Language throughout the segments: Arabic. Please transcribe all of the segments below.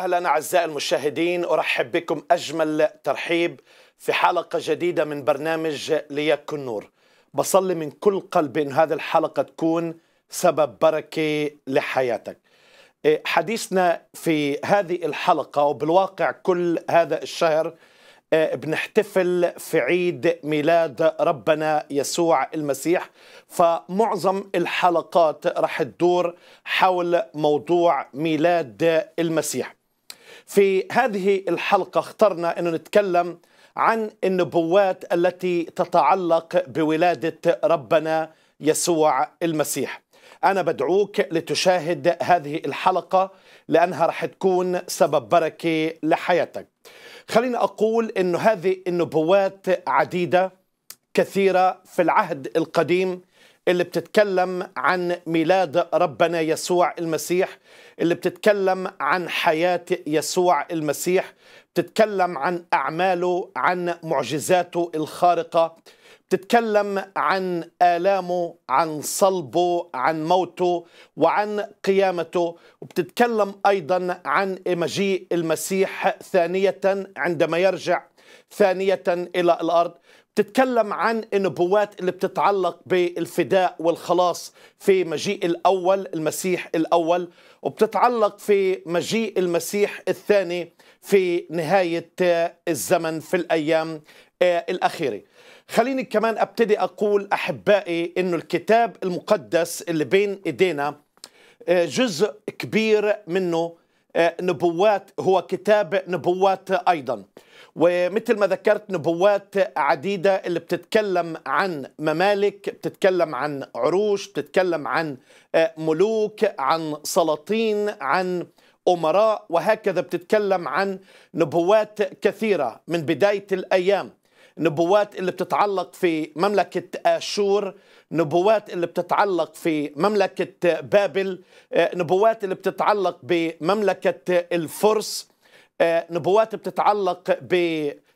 اهلا اعزائي المشاهدين ارحب بكم اجمل ترحيب في حلقه جديده من برنامج ليكن نور بصلي من كل قلب ان هذه الحلقه تكون سبب بركه لحياتك إيه، حديثنا في هذه الحلقه وبالواقع كل هذا الشهر إيه، بنحتفل في عيد ميلاد ربنا يسوع المسيح فمعظم الحلقات رح تدور حول موضوع ميلاد المسيح في هذه الحلقة اخترنا أن نتكلم عن النبوات التي تتعلق بولادة ربنا يسوع المسيح أنا بدعوك لتشاهد هذه الحلقة لأنها رح تكون سبب بركة لحياتك خليني أقول أن هذه النبوات عديدة كثيرة في العهد القديم اللي بتتكلم عن ميلاد ربنا يسوع المسيح اللي بتتكلم عن حياة يسوع المسيح بتتكلم عن أعماله عن معجزاته الخارقة بتتكلم عن آلامه عن صلبه عن موته وعن قيامته وبتتكلم أيضا عن مجيء المسيح ثانية عندما يرجع ثانية إلى الأرض بتتكلم عن النبوات اللي بتتعلق بالفداء والخلاص في مجيء الأول المسيح الأول وبتتعلق في مجيء المسيح الثاني في نهاية الزمن في الأيام آه، الأخيرة خليني كمان أبتدي أقول أحبائي أنه الكتاب المقدس اللي بين إيدينا آه، جزء كبير منه آه، نبوات هو كتاب نبوات أيضاً ومثل ما ذكرت نبوات عديدة اللي بتتكلم عن ممالك بتتكلم عن عروش بتتكلم عن آه، ملوك عن سلاطين عن أمراء وهكذا بتتكلم عن نبوات كثيرة من بداية الأيام نبوات اللي بتتعلق في مملكة آشور نبوات اللي بتتعلق في مملكة بابل آه، نبوات اللي بتتعلق بمملكة الفرس آه، نبوات بتتعلق ب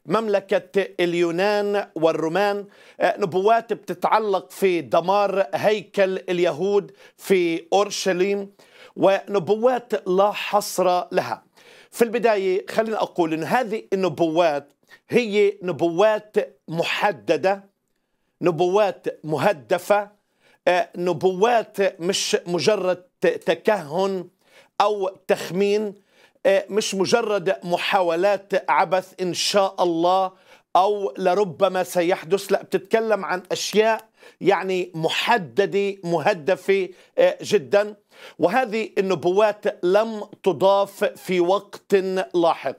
مملكة اليونان والرومان آه، نبوات بتتعلق في دمار هيكل اليهود في أورشليم ونبوات لا حصر لها في البداية خلينا أقول أن هذه النبوات هي نبوات محددة نبوات مهدفة آه، نبوات مش مجرد تكهن أو تخمين آه، مش مجرد محاولات عبث إن شاء الله أو لربما سيحدث لا بتتكلم عن أشياء يعني محددة مهدفة آه، جدا وهذه النبوات لم تضاف في وقت لاحق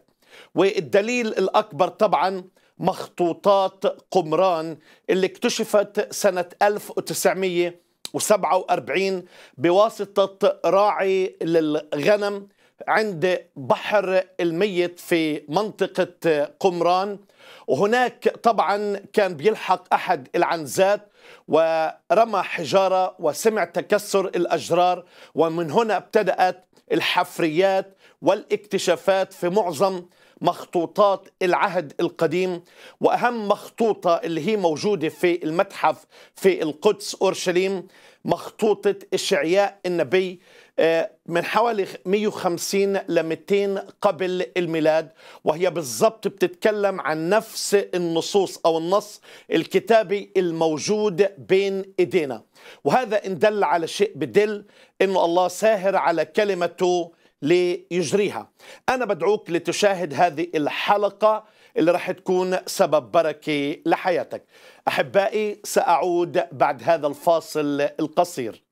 والدليل الأكبر طبعا مخطوطات قمران اللي اكتشفت سنة 1947 بواسطة راعي للغنم عند بحر الميت في منطقة قمران وهناك طبعا كان بيلحق أحد العنزات ورمى حجارة وسمع تكسر الأجرار ومن هنا ابتدأت الحفريات والاكتشافات في معظم مخطوطات العهد القديم واهم مخطوطه اللي هي موجوده في المتحف في القدس اورشليم مخطوطه اشعياء النبي آه، من حوالي 150 ل 200 قبل الميلاد وهي بالضبط بتتكلم عن نفس النصوص او النص الكتابي الموجود بين ايدينا وهذا ان دل على شيء بدل انه الله ساهر على كلمته ليجريها انا بدعوك لتشاهد هذه الحلقه اللي راح تكون سبب بركه لحياتك احبائي ساعود بعد هذا الفاصل القصير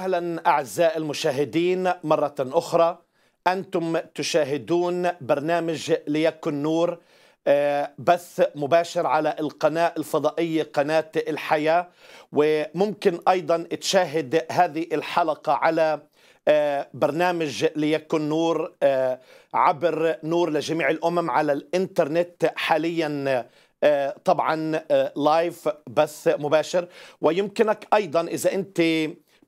أهلا أعزائي المشاهدين مرة أخرى أنتم تشاهدون برنامج ليكن نور آه، بث مباشر على القناة الفضائية قناة الحياة وممكن أيضا تشاهد هذه الحلقة على آه، برنامج ليكن نور آه، عبر نور لجميع الأمم على الإنترنت حاليا طبعا لايف بث مباشر ويمكنك ايضا اذا انت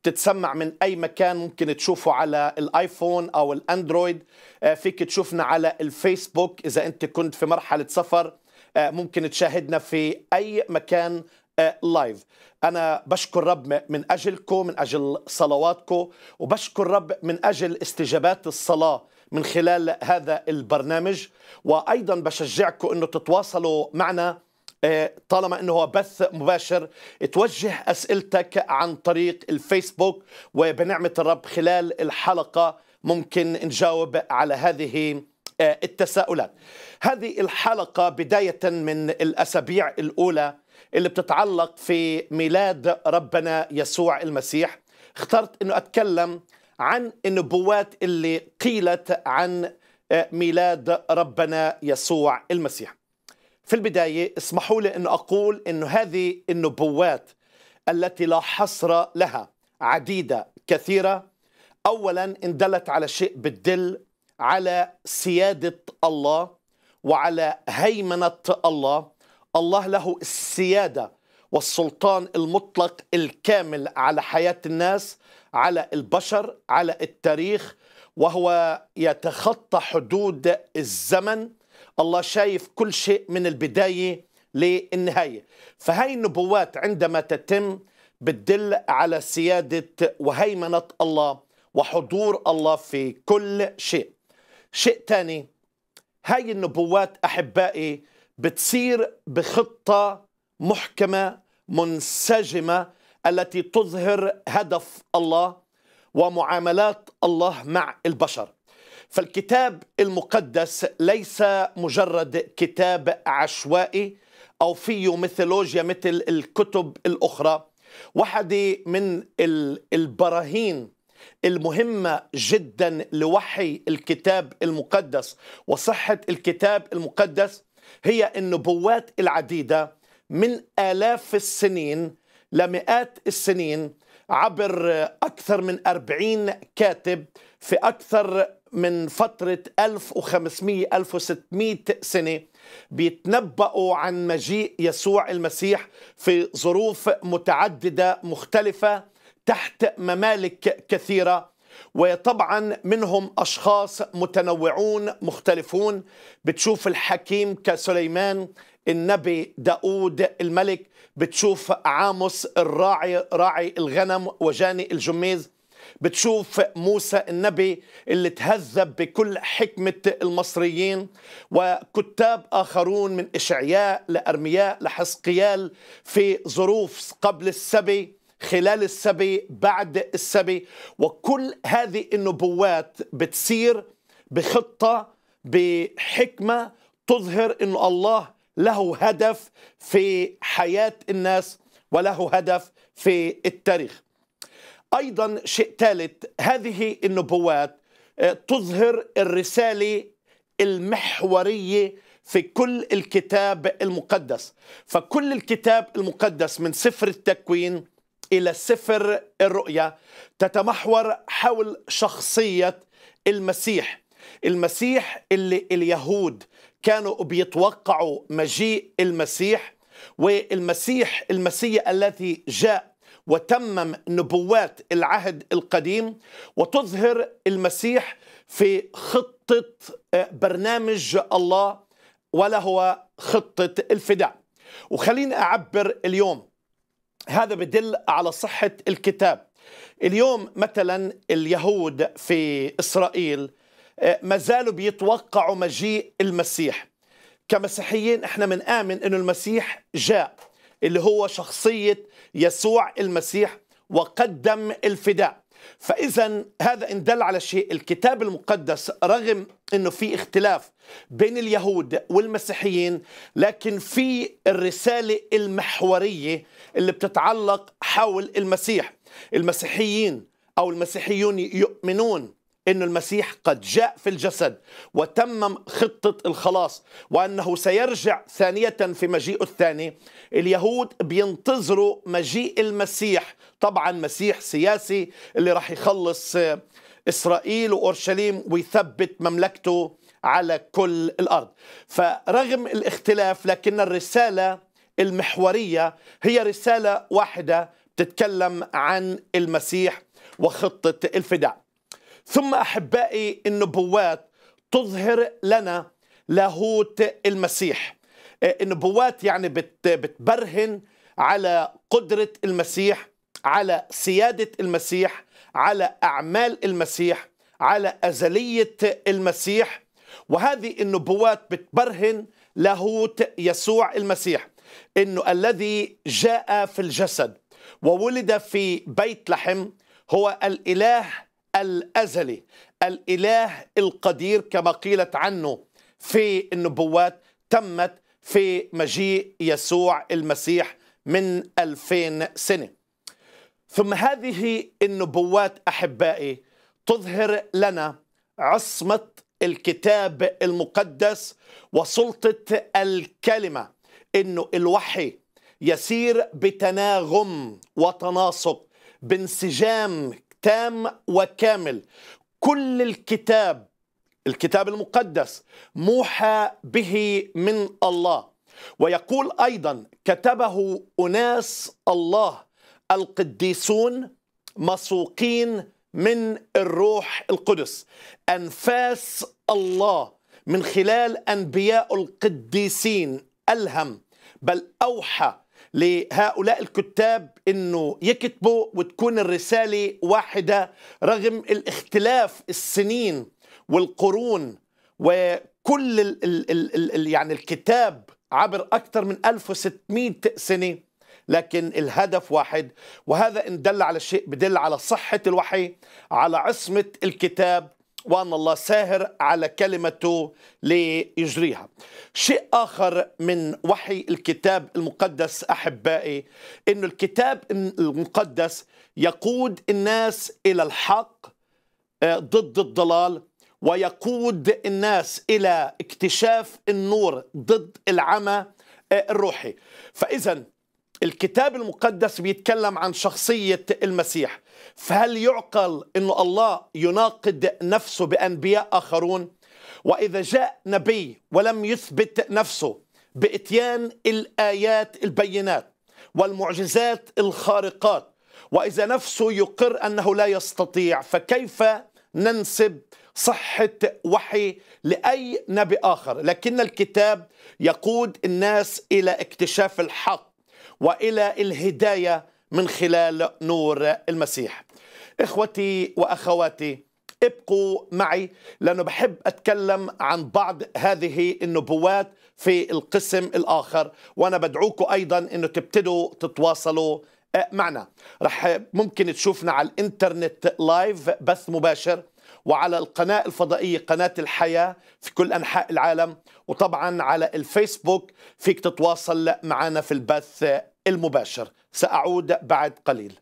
بتتسمع من اي مكان ممكن تشوفه على الايفون او الاندرويد آه، فيك تشوفنا على الفيسبوك اذا انت كنت في مرحله سفر آه، ممكن تشاهدنا في اي مكان لايف آه، أنا بشكر رب من أجلكم من أجل صلواتكم وبشكر رب من أجل استجابات الصلاة من خلال هذا البرنامج وأيضا بشجعكم أنه تتواصلوا معنا طالما انه هو بث مباشر توجه اسئلتك عن طريق الفيسبوك وبنعمه الرب خلال الحلقه ممكن نجاوب على هذه آه، التساؤلات. هذه الحلقه بدايه من الاسابيع الاولى اللي بتتعلق في ميلاد ربنا يسوع المسيح اخترت انه اتكلم عن النبوات اللي قيلت عن آه، ميلاد ربنا يسوع المسيح. في البداية اسمحوا لي أن أقول أن هذه النبوات التي لا حصر لها عديدة كثيرة أولا إن دلت على شيء بتدل على سيادة الله وعلى هيمنة الله الله له السيادة والسلطان المطلق الكامل على حياة الناس على البشر على التاريخ وهو يتخطى حدود الزمن الله شايف كل شيء من البداية للنهاية فهي النبوات عندما تتم بتدل على سيادة وهيمنة الله وحضور الله في كل شيء شيء ثاني هاي النبوات أحبائي بتصير بخطة محكمة منسجمة التي تظهر هدف الله ومعاملات الله مع البشر فالكتاب المقدس ليس مجرد كتاب عشوائي أو فيه ميثولوجيا مثل الكتب الأخرى واحدة من البراهين المهمة جدا لوحي الكتاب المقدس وصحة الكتاب المقدس هي النبوات العديدة من آلاف السنين لمئات السنين عبر أكثر من أربعين كاتب في أكثر من فترة 1500 1600 سنة بيتنبأوا عن مجيء يسوع المسيح في ظروف متعددة مختلفة تحت ممالك كثيرة وطبعا منهم أشخاص متنوعون مختلفون بتشوف الحكيم كسليمان النبي داود الملك بتشوف عاموس الراعي راعي الغنم وجاني الجميز بتشوف موسى النبي اللي تهذب بكل حكمة المصريين وكتاب آخرون من إشعياء لأرمياء لحسقيال في ظروف قبل السبي خلال السبي بعد السبي وكل هذه النبوات بتصير بخطة بحكمة تظهر أن الله له هدف في حياة الناس وله هدف في التاريخ ايضا شيء ثالث هذه النبوات آه، تظهر الرساله المحوريه في كل الكتاب المقدس فكل الكتاب المقدس من سفر التكوين الى سفر الرؤيا تتمحور حول شخصيه المسيح المسيح اللي اليهود كانوا بيتوقعوا مجيء المسيح والمسيح المسيح الذي جاء وتمم نبوات العهد القديم وتظهر المسيح في خطه آه، برنامج الله ولا هو خطه الفداء وخليني اعبر اليوم هذا بدل على صحه الكتاب اليوم مثلا اليهود في اسرائيل آه، ما زالوا بيتوقعوا مجيء المسيح كمسيحيين احنا بنآمن انه المسيح جاء اللي هو شخصية يسوع المسيح وقدم الفداء فإذا هذا إن دل على شيء الكتاب المقدس رغم أنه في اختلاف بين اليهود والمسيحيين لكن في الرسالة المحورية اللي بتتعلق حول المسيح المسيحيين أو المسيحيون يؤمنون أن المسيح قد جاء في الجسد وتمم خطة الخلاص وأنه سيرجع ثانية في مجيئه الثاني اليهود بينتظروا مجيء المسيح طبعا مسيح سياسي اللي راح يخلص آه، إسرائيل وأورشليم ويثبت مملكته على كل الأرض فرغم الاختلاف لكن الرسالة المحورية هي رسالة واحدة تتكلم عن المسيح وخطة الفداء ثم احبائي النبوات تظهر لنا لاهوت المسيح آه، النبوات يعني بتبرهن على قدره المسيح على سياده المسيح على اعمال المسيح على ازليه المسيح وهذه النبوات بتبرهن لاهوت يسوع المسيح انه الذي جاء في الجسد وولد في بيت لحم هو الاله الأزلي الإله القدير كما قيلت عنه في النبوات تمت في مجيء يسوع المسيح من ألفين سنة ثم هذه النبوات أحبائي تظهر لنا عصمة الكتاب المقدس وسلطة الكلمة أنه الوحي يسير بتناغم وتناسق بانسجام تام وكامل كل الكتاب الكتاب المقدس موحى به من الله ويقول ايضا كتبه اناس الله القديسون مسوقين من الروح القدس انفاس الله من خلال انبياء القديسين الهم بل اوحى لهؤلاء الكتاب انه يكتبوا وتكون الرساله واحده رغم الاختلاف السنين والقرون وكل ال ال ال الـ يعني الكتاب عبر اكثر من 1600 سنه لكن الهدف واحد وهذا ان دل على شيء بدل على صحه الوحي على عصمه الكتاب وأن الله ساهر على كلمته ليجريها شيء آخر من وحي الكتاب المقدس أحبائي أن الكتاب المقدس يقود الناس إلى الحق آه، ضد الضلال ويقود الناس إلى اكتشاف النور ضد العمى آه، الروحي فإذا الكتاب المقدس بيتكلم عن شخصية المسيح فهل يعقل أن الله يناقض نفسه بأنبياء آخرون وإذا جاء نبي ولم يثبت نفسه بإتيان الآيات البينات والمعجزات الخارقات وإذا نفسه يقر أنه لا يستطيع فكيف ننسب صحة وحي لأي نبي آخر لكن الكتاب يقود الناس إلى اكتشاف الحق وإلى الهداية من خلال نور المسيح إخوتي وأخواتي ابقوا معي لأنه بحب أتكلم عن بعض هذه النبوات في القسم الآخر وأنا بدعوكم أيضا أنه تبتدوا تتواصلوا آه، معنا رح ممكن تشوفنا على الانترنت لايف بث مباشر وعلى القناة الفضائية قناة الحياة في كل أنحاء العالم وطبعا على الفيسبوك فيك تتواصل معنا في البث آه، المباشر سأعود بعد قليل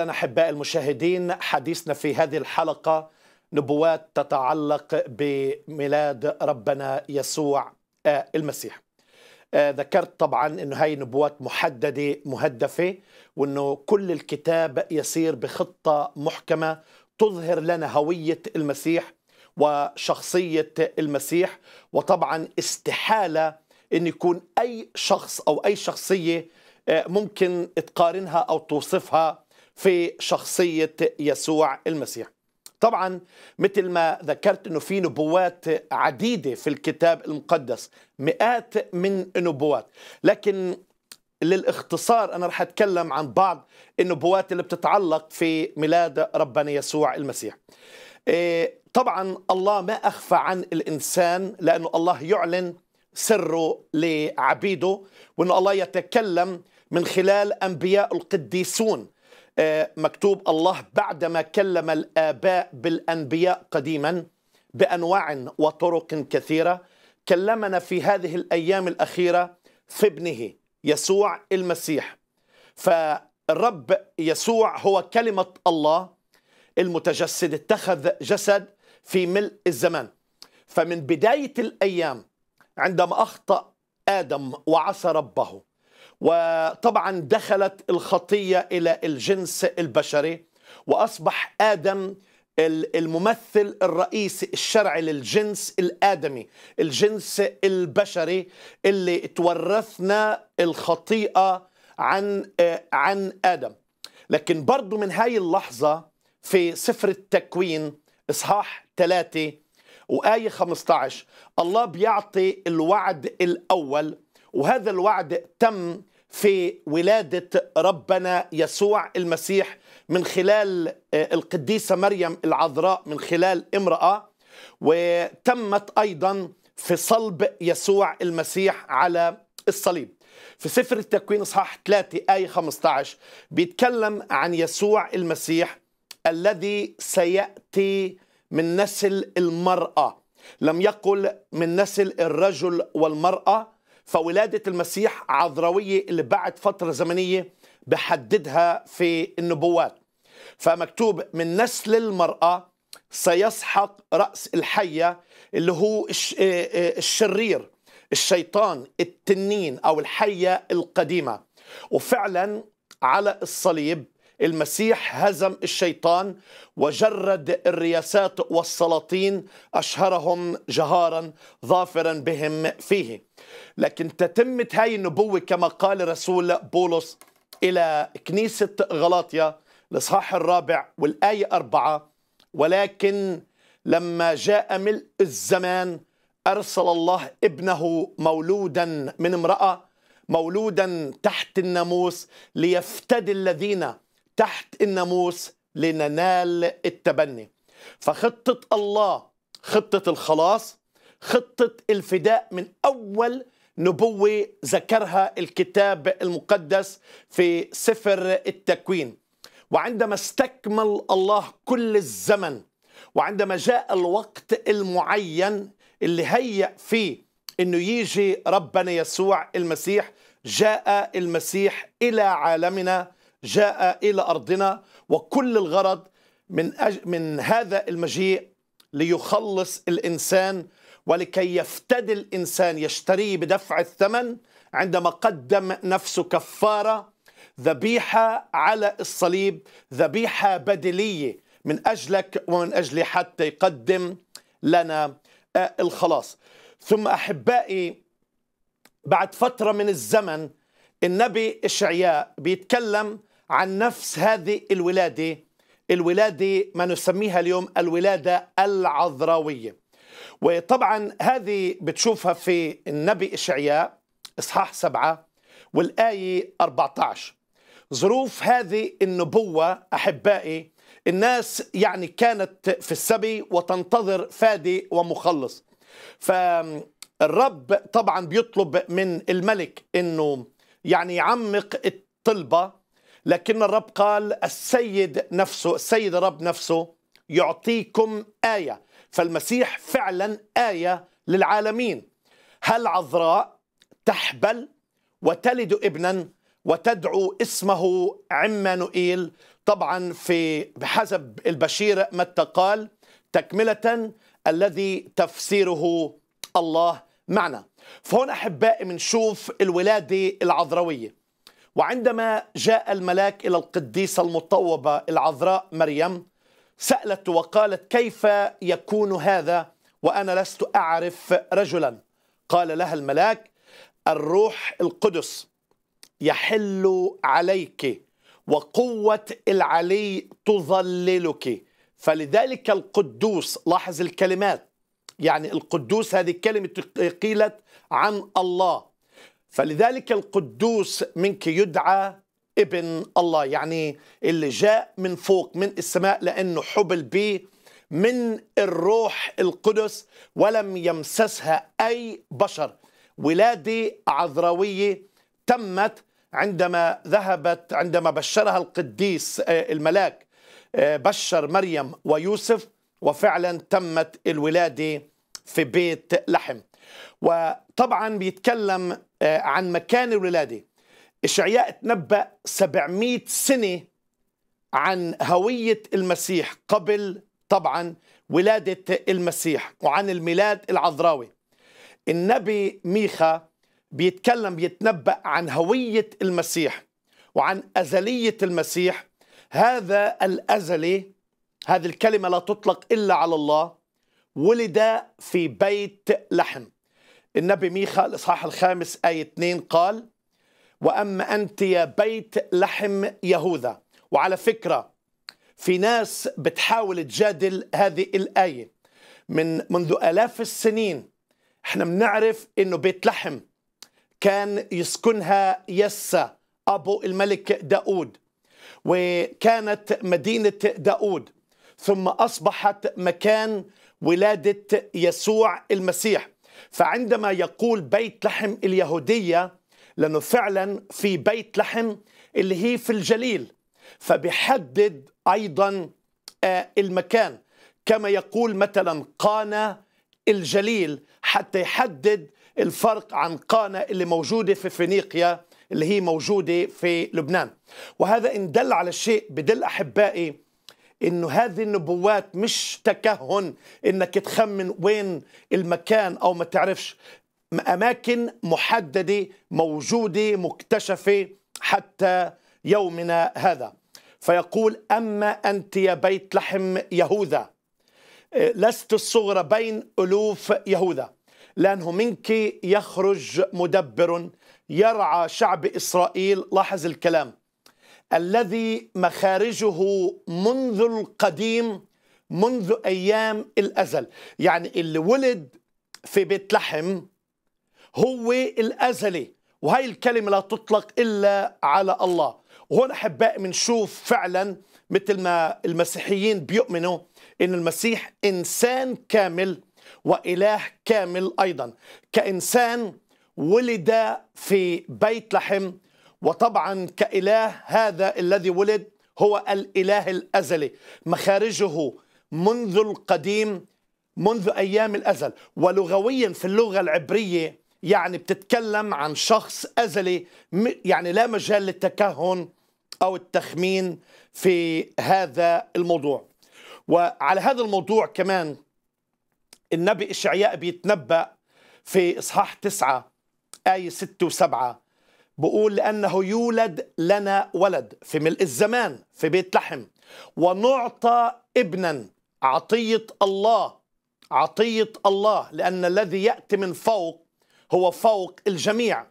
اهلا احباء المشاهدين حديثنا في هذه الحلقه نبوات تتعلق بميلاد ربنا يسوع آه، المسيح آه، ذكرت طبعا انه هاي نبوات محدده مهدفه وانه كل الكتاب يسير بخطه محكمه تظهر لنا هويه المسيح وشخصيه المسيح وطبعا استحاله ان يكون اي شخص او اي شخصيه آه، ممكن تقارنها او توصفها في شخصية يسوع المسيح طبعا مثل ما ذكرت انه في نبوات عديده في الكتاب المقدس مئات من النبوات لكن للاختصار انا رح اتكلم عن بعض النبوات اللي بتتعلق في ميلاد ربنا يسوع المسيح إيه، طبعا الله ما اخفى عن الانسان لانه الله يعلن سره لعبيده وانه الله يتكلم من خلال انبياء القديسون مكتوب الله بعدما كلم الآباء بالأنبياء قديما بأنواع وطرق كثيرة كلمنا في هذه الأيام الأخيرة في ابنه يسوع المسيح فالرب يسوع هو كلمة الله المتجسد اتخذ جسد في ملء الزمان فمن بداية الأيام عندما أخطأ آدم وعصى ربه وطبعا دخلت الخطية إلى الجنس البشري وأصبح آدم الممثل الرئيسي الشرعي للجنس الآدمي الجنس البشري اللي تورثنا الخطيئة عن, آه، عن آدم لكن برضو من هاي اللحظة في سفر التكوين إصحاح 3 وآية 15 الله بيعطي الوعد الأول وهذا الوعد تم في ولاده ربنا يسوع المسيح من خلال آه، القديسه مريم العذراء من خلال امراه وتمت ايضا في صلب يسوع المسيح على الصليب في سفر التكوين اصحاح 3 ايه 15 بيتكلم عن يسوع المسيح الذي سياتي من نسل المراه لم يقل من نسل الرجل والمراه فولادة المسيح عذراوية اللي بعد فترة زمنية بحددها في النبوات فمكتوب من نسل المرأة سيسحق رأس الحية اللي هو الشرير الشيطان التنين أو الحية القديمة وفعلا على الصليب المسيح هزم الشيطان وجرد الرياسات والسلاطين أشهرهم جهارا ظافرا بهم فيه لكن تتمت هاي النبوة كما قال رسول بولس إلى كنيسة غلاطيا الإصحاح الرابع والآية أربعة ولكن لما جاء ملء الزمان أرسل الله ابنه مولودا من امرأة مولودا تحت الناموس ليفتدي الذين تحت الناموس لننال التبني فخطة الله خطة الخلاص خطة الفداء من أول نبوة ذكرها الكتاب المقدس في سفر التكوين وعندما استكمل الله كل الزمن وعندما جاء الوقت المعين اللي هيأ فيه انه يجي ربنا يسوع المسيح جاء المسيح الى عالمنا جاء إلى أرضنا وكل الغرض من, أج... من هذا المجيء ليخلص الإنسان ولكي يفتدي الإنسان يشتريه بدفع الثمن عندما قدم نفسه كفارة ذبيحة على الصليب ذبيحة بدلية من أجلك ومن أجلي حتى يقدم لنا آه، الخلاص ثم أحبائي بعد فترة من الزمن النبي إشعياء بيتكلم عن نفس هذه الولادة الولادة ما نسميها اليوم الولادة العذراوية وطبعا هذه بتشوفها في النبي إشعياء إصحاح سبعة والآية 14 ظروف هذه النبوة أحبائي الناس يعني كانت في السبي وتنتظر فادي ومخلص فالرب طبعا بيطلب من الملك أنه يعني يعمق الطلبة لكن الرب قال السيد نفسه السيد الرب نفسه يعطيكم آية فالمسيح فعلا آية للعالمين هل عذراء تحبل وتلد ابنا وتدعو اسمه عمانوئيل طبعا في بحسب البشير متى قال تكملة الذي تفسيره الله معنا فهنا أحبائي بنشوف الولادة العذراوية وعندما جاء الملاك إلى القديسة المطوبة العذراء مريم سألت وقالت كيف يكون هذا وأنا لست أعرف رجلا قال لها الملاك الروح القدس يحل عليك وقوة العلي تظللك فلذلك القدوس لاحظ الكلمات يعني القدوس هذه كلمة قيلت عن الله فلذلك القدوس منك يدعى ابن الله يعني اللي جاء من فوق من السماء لأنه حبل به من الروح القدس ولم يمسسها أي بشر ولادة عذراوية تمت عندما ذهبت عندما بشرها القديس آه، الملاك آه، بشر مريم ويوسف وفعلا تمت الولادة في بيت لحم وطبعا بيتكلم آه، عن مكان الولادة إشعياء تنبأ 700 سنة عن هوية المسيح قبل طبعا ولادة المسيح وعن الميلاد العذراوي النبي ميخا بيتكلم بيتنبأ عن هوية المسيح وعن أزلية المسيح هذا الأزلي هذه الكلمة لا تطلق إلا على الله ولد في بيت لحم النبي ميخا الإصحاح الخامس آية 2 قال وأما أنت يا بيت لحم يهوذا وعلى فكرة في ناس بتحاول تجادل هذه الآية من منذ آلاف السنين احنا بنعرف انه بيت لحم كان يسكنها يسا ابو الملك داود وكانت مدينة داود ثم أصبحت مكان ولادة يسوع المسيح فعندما يقول بيت لحم اليهودية لأنه فعلا في بيت لحم اللي هي في الجليل فبيحدد أيضا آه، المكان كما يقول مثلا قانا الجليل حتى يحدد الفرق عن قانا اللي موجودة في فينيقيا اللي هي موجودة في لبنان وهذا إن دل على شيء بدل أحبائي انه هذه النبوات مش تكهن انك تخمن وين المكان او ما تعرفش اماكن محدده موجوده مكتشفه حتى يومنا هذا فيقول اما انت يا بيت لحم يهوذا آه، لست الصغرى بين الوف يهوذا لانه منك يخرج مدبر يرعى شعب اسرائيل لاحظ الكلام الذي مخارجه منذ القديم منذ ايام الازل يعني اللي ولد في بيت لحم هو الازلي وهي الكلمه لا تطلق الا على الله وهون احبائي بنشوف فعلا مثل ما المسيحيين بيؤمنوا ان المسيح انسان كامل واله كامل ايضا كانسان ولد في بيت لحم وطبعا كإله هذا الذي ولد هو الإله الأزلي مخارجه منذ القديم منذ أيام الأزل ولغويا في اللغة العبرية يعني بتتكلم عن شخص أزلي يعني لا مجال للتكهن أو التخمين في هذا الموضوع وعلى هذا الموضوع كمان النبي إشعياء بيتنبأ في إصحاح تسعة آية ستة وسبعة بقول لأنه يولد لنا ولد في ملء الزمان في بيت لحم ونعطى ابنا عطية الله عطية الله لأن الذي يأتي من فوق هو فوق الجميع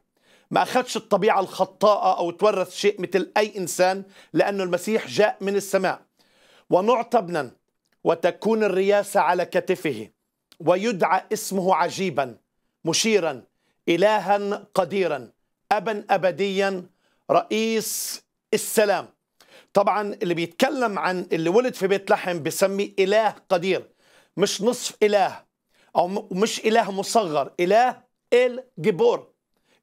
ما أخذش الطبيعة الخطاءة أو تورث شيء مثل أي إنسان لأن المسيح جاء من السماء ونعطى ابنا وتكون الرياسة على كتفه ويدعى اسمه عجيبا مشيرا إلها قديرا أبا أبديا رئيس السلام طبعا اللي بيتكلم عن اللي ولد في بيت لحم بيسميه إله قدير مش نصف إله أو مش إله مصغر إله الجبور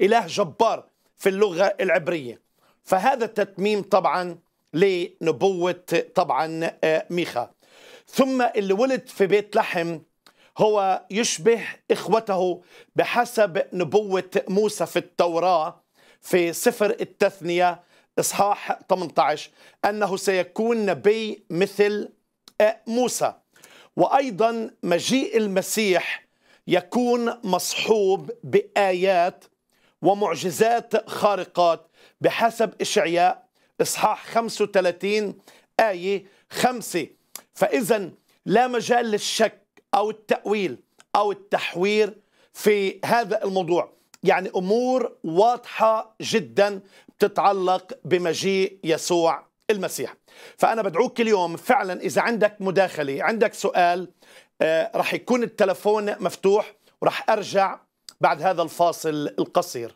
إله جبار في اللغة العبرية فهذا تتميم طبعا لنبوة طبعا آه، ميخا ثم اللي ولد في بيت لحم هو يشبه إخوته بحسب نبوة موسى في التوراة في سفر التثنية إصحاح 18 أنه سيكون نبي مثل موسى وأيضا مجيء المسيح يكون مصحوب بآيات ومعجزات خارقات بحسب إشعياء إصحاح 35 آية 5 فإذا لا مجال للشك أو التأويل أو التحوير في هذا الموضوع يعني أمور واضحة جدا تتعلق بمجيء يسوع المسيح فأنا بدعوك اليوم فعلا إذا عندك مداخلة عندك سؤال آه، رح يكون التلفون مفتوح ورح أرجع بعد هذا الفاصل القصير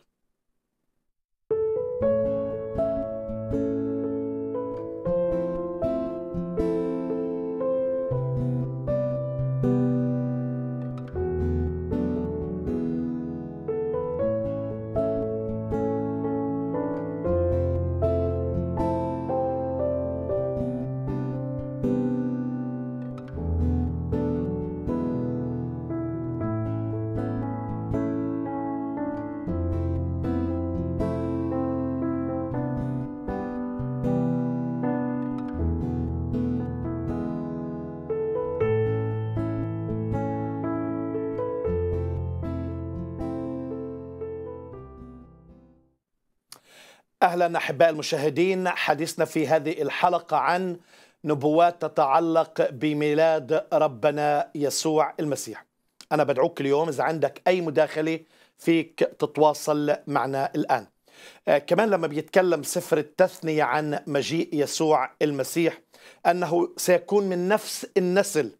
اهلا احباء المشاهدين حديثنا في هذه الحلقه عن نبوات تتعلق بميلاد ربنا يسوع المسيح انا بدعوك اليوم اذا عندك اي مداخله فيك تتواصل معنا الان آه، كمان لما بيتكلم سفر التثنية عن مجيء يسوع المسيح أنه سيكون من نفس النسل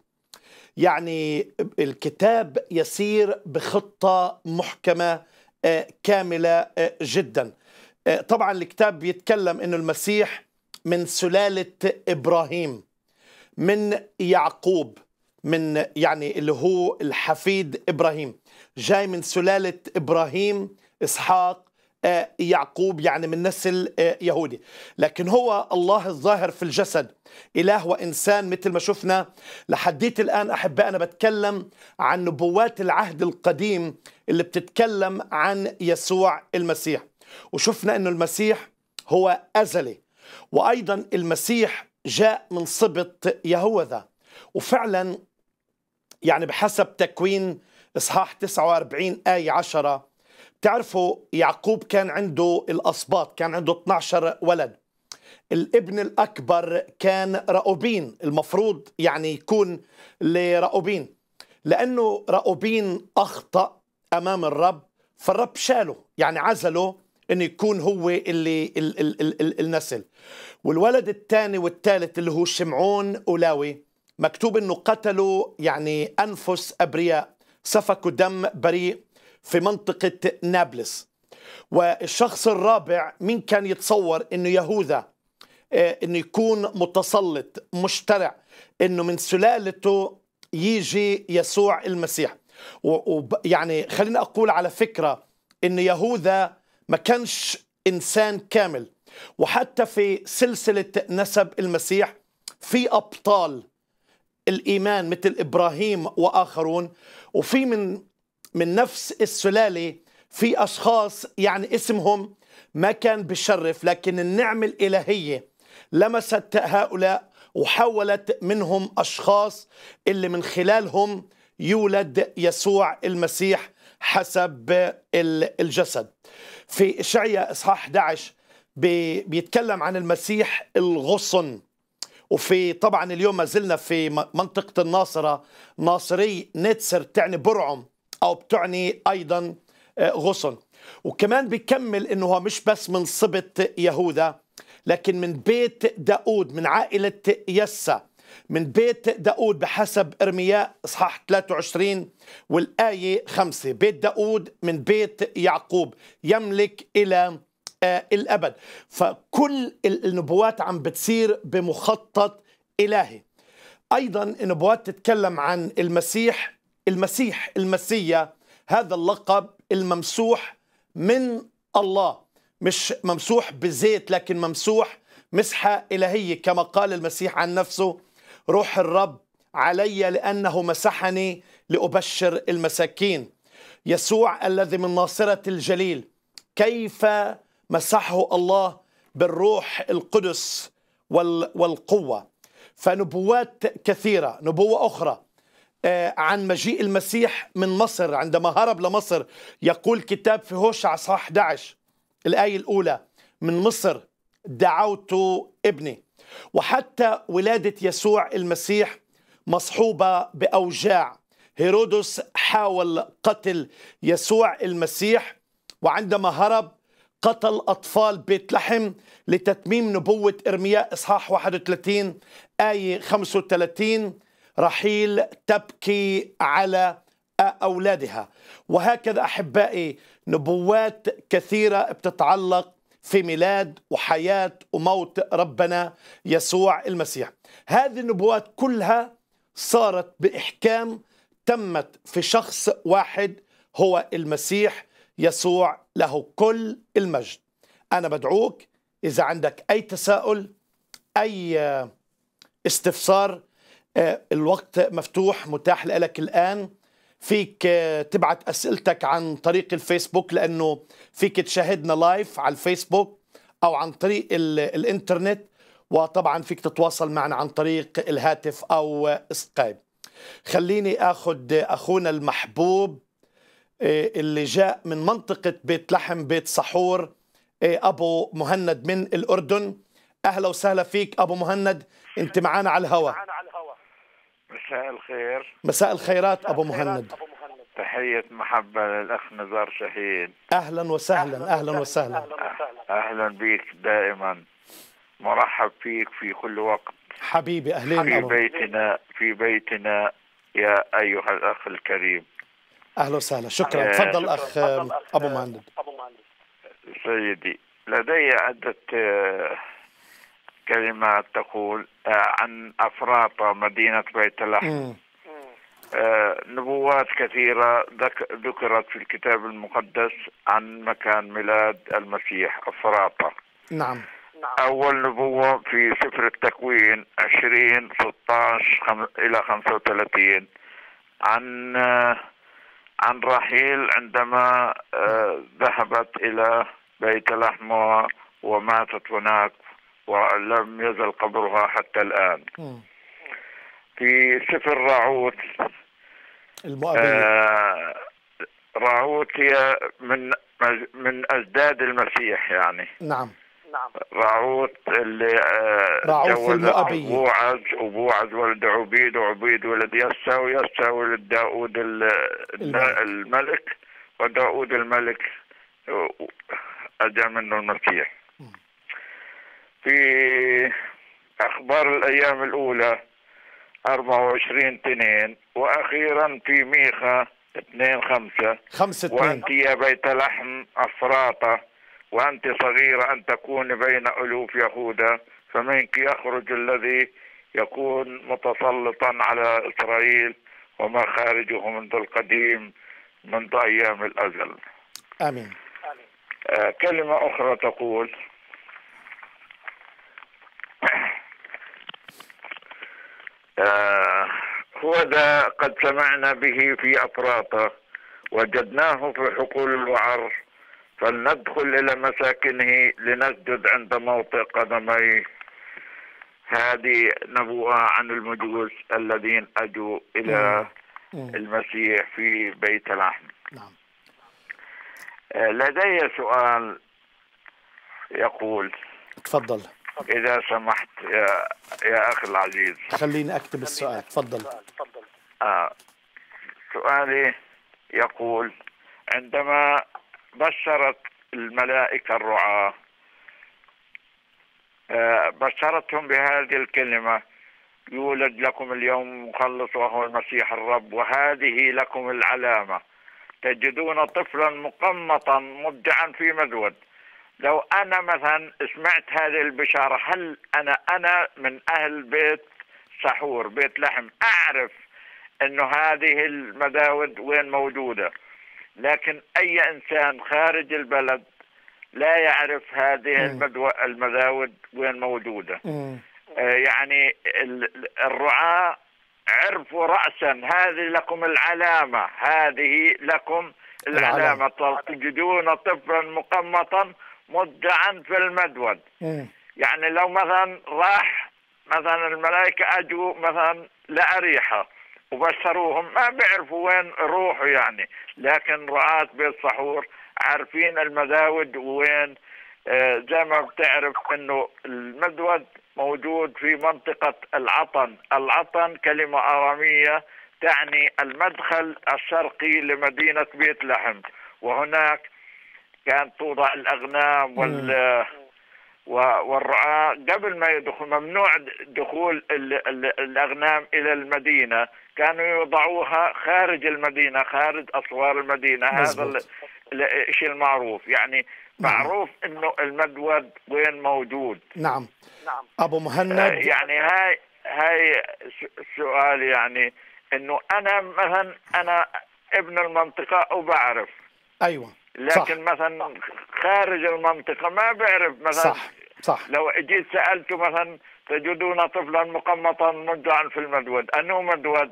يعني الكتاب يسير بخطة محكمة آه، كاملة آه، جدا طبعا الكتاب بيتكلم انه المسيح من سلاله ابراهيم من يعقوب من يعني اللي هو الحفيد ابراهيم جاي من سلاله ابراهيم اسحاق آه، يعقوب يعني من نسل آه، يهودي لكن هو الله الظاهر في الجسد إله وإنسان مثل ما شفنا لحديت الآن أحباء أنا بتكلم عن نبوات العهد القديم اللي بتتكلم عن يسوع المسيح وشفنا أن المسيح هو أزلي وأيضا المسيح جاء من سبط يهوذا وفعلا يعني بحسب تكوين إصحاح 49 آية 10 بتعرفوا يعقوب كان عنده الأسباط كان عنده 12 ولد الابن الأكبر كان رأوبين المفروض يعني يكون لرأوبين لأنه رأوبين أخطأ أمام الرب فالرب شاله يعني عزله انه يكون هو اللي ال ال ال ال النسل والولد الثاني والثالث اللي هو شمعون اولاوي مكتوب انه قتلوا يعني انفس ابرياء سفكوا دم بريء في منطقه نابلس والشخص الرابع مين كان يتصور انه يهوذا آه، انه يكون متسلط مشترع انه من سلالته يجي يسوع المسيح ويعني خليني اقول على فكره ان يهوذا ما كانش إنسان كامل وحتى في سلسلة نسب المسيح في أبطال الإيمان مثل إبراهيم وآخرون وفي من من نفس السلالة في أشخاص يعني اسمهم ما كان بشرف لكن النعمة الإلهية لمست هؤلاء وحولت منهم أشخاص اللي من خلالهم يولد يسوع المسيح حسب الجسد في إشعيا إصحاح 11 بيتكلم عن المسيح الغصن وفي طبعا اليوم ما زلنا في منطقة الناصرة ناصري نتسر تعني برعم أو بتعني أيضا آه، غصن وكمان بيكمل انه هو مش بس من صبت يهوذا لكن من بيت داود من عائلة يسا من بيت داود بحسب إرمياء إصحاح 23 والآية 5 بيت داود من بيت يعقوب يملك إلى آه، الأبد فكل النبوات عم بتصير بمخطط إلهي أيضا النبوات تتكلم عن المسيح المسيح المسيا هذا اللقب الممسوح من الله مش ممسوح بزيت لكن ممسوح مسحة إلهية كما قال المسيح عن نفسه روح الرب علي لأنه مسحني لأبشر المساكين يسوع الذي من ناصرة الجليل كيف مسحه الله بالروح القدس والقوة فنبوات كثيرة نبوة أخرى آه، عن مجيء المسيح من مصر عندما هرب لمصر يقول كتاب في هوشع صح 11 الآية الأولى من مصر دعوت ابني وحتى ولاده يسوع المسيح مصحوبه باوجاع هيرودس حاول قتل يسوع المسيح وعندما هرب قتل أطفال بيت لحم لتتميم نبوة إرمياء إصحاح 31 آية 35 رحيل تبكي على أولادها وهكذا أحبائي نبوات كثيرة بتتعلق في ميلاد وحياة وموت ربنا يسوع المسيح هذه النبوات كلها صارت بإحكام تمت في شخص واحد هو المسيح يسوع له كل المجد أنا بدعوك إذا عندك أي تساؤل أي آه، استفسار آه، الوقت مفتوح متاح لك الآن فيك آه، تبعت أسئلتك عن طريق الفيسبوك لأنه فيك تشاهدنا لايف على الفيسبوك أو عن طريق الإنترنت وطبعا فيك تتواصل معنا عن طريق الهاتف أو سكايب خليني أخذ أخونا المحبوب آه، اللي جاء من منطقة بيت لحم بيت صحور آه، أبو مهند من الأردن أهلا وسهلا فيك أبو مهند أنت معنا على الهواء مساء الخير مساء الخيرات أبو مهند تحية محبة للأخ نزار شاهين أهلا وسهلا أهلا وسهلا أهلا بك دائما مرحب فيك في كل وقت حبيبي أهلين في بيتنا في بيتنا يا أيها الأخ الكريم أهلا وسهلا شكرا آه، تفضل آه أخ أبو مهند سيدي لدي عدة آه، كلمة تقول آه، عن أفراطة مدينة بيت لحم آه، نبوات كثيرة ذكرت في الكتاب المقدس عن مكان ميلاد المسيح أفراطة نعم أول نبوة في سفر التكوين 20 16 إلى 35 عن آه، عن رحيل عندما ذهبت إلى بيت لحم وماتت هناك ولم يزل قبرها حتى الآن في سفر راعوت آه راعوت هي من من أجداد المسيح يعني نعم نعم راعوت اللي آه جوز بوعز وبوعز ولد عبيد وعبيد ولد يسا ويسا ولد داود الملك وداود الملك أجا منه المسيح في أخبار الأيام الأولى 24 2 وأخيرا في ميخا 2 5 5 2 وأنت يا بيت لحم أفراطة وأنت صغيرة أن تكون بين ألوف يهودا فمنك يخرج الذي يكون متسلطا على إسرائيل وما خارجه منذ القديم منذ أيام الأزل آمين آه كلمة أخرى تقول آه وذا قد سمعنا به في أفراطة وجدناه في حقول الوعر فلندخل إلى مساكنه لنسجد عند موطئ قدميه هذه نبوءة عن المجوس الذين أجوا إلى المسيح في بيت لحم نعم. آه، لدي سؤال يقول تفضل إذا سمحت يا يا أخي العزيز خليني أكتب السؤال تفضل تفضل آه. سؤالي يقول عندما بشرت الملائكة الرعاة آه، بشرتهم بهذه الكلمة يولد لكم اليوم مخلص وهو المسيح الرب وهذه لكم العلامة تجدون طفلا مقمطا مبدعا في مزود لو انا مثلا سمعت هذه البشاره هل انا انا من اهل بيت سحور بيت لحم اعرف انه هذه المذاود وين موجوده لكن اي انسان خارج البلد لا يعرف هذه المذاود وين موجوده آه، يعني الرعاه عرفوا راسا هذه لكم العلامه هذه لكم العلامه تجدون طفلا مقمطا مدعا في المدود إيه. يعني لو مثلا راح مثلا الملائكة أجوا مثلا لأريحة وبشروهم ما بيعرفوا وين روحوا يعني لكن رعاة بيت صحور عارفين المداود وين إيه، زي ما بتعرف انه المدود موجود في منطقة العطن العطن كلمة آرامية تعني المدخل الشرقي لمدينة بيت لحم وهناك كانت توضع الاغنام وال والرعاة قبل ما يدخل ممنوع دخول الأغنام إلى المدينة كانوا يوضعوها خارج المدينة خارج أسوار المدينة هذا الشيء المعروف يعني نعم. معروف أنه المدود وين موجود نعم نعم أبو مهند آه، يعني هاي هاي السؤال يعني أنه أنا مثلا أنا ابن المنطقة وبعرف أيوة لكن صح. مثلا خارج المنطقه ما بعرف مثلا صح صح لو اجيت سالته مثلا تجدون طفلا مقمطا مدعا في المدود انه مدود